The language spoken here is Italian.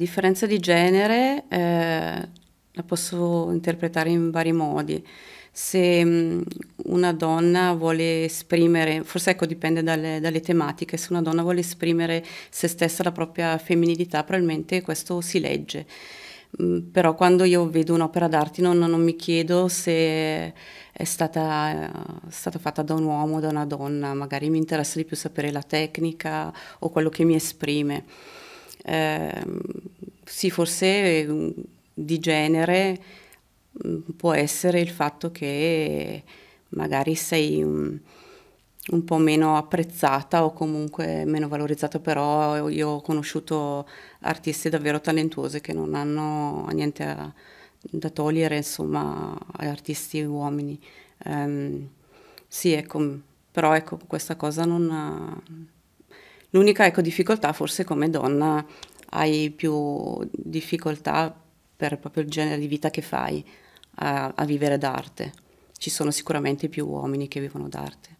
Differenza di genere eh, la posso interpretare in vari modi. Se mh, mm, una donna vuole esprimere, forse ecco dipende dalle, dalle, tematiche, se una donna vuole esprimere se stessa la propria femminilità probabilmente questo si legge. Mh, mm, però quando io vedo un'opera d'arte non, non, mi chiedo se è stata, è stata, fatta da un uomo o da una donna, magari mi interessa di più sapere la tecnica o quello che mi esprime. Eh, sì, forse mm, di genere mm, può essere il fatto che magari sei un, un, po' meno apprezzata o comunque meno valorizzata, però io ho conosciuto artiste davvero talentuose che non hanno niente a, da togliere, insomma, a artisti uomini. Um, sì, ecco, mm, però ecco, questa cosa non... Ha, L'unica ecco, difficoltà forse come donna hai più difficoltà per proprio il genere di vita che fai a, a vivere d'arte. Ci sono sicuramente più uomini che vivono d'arte.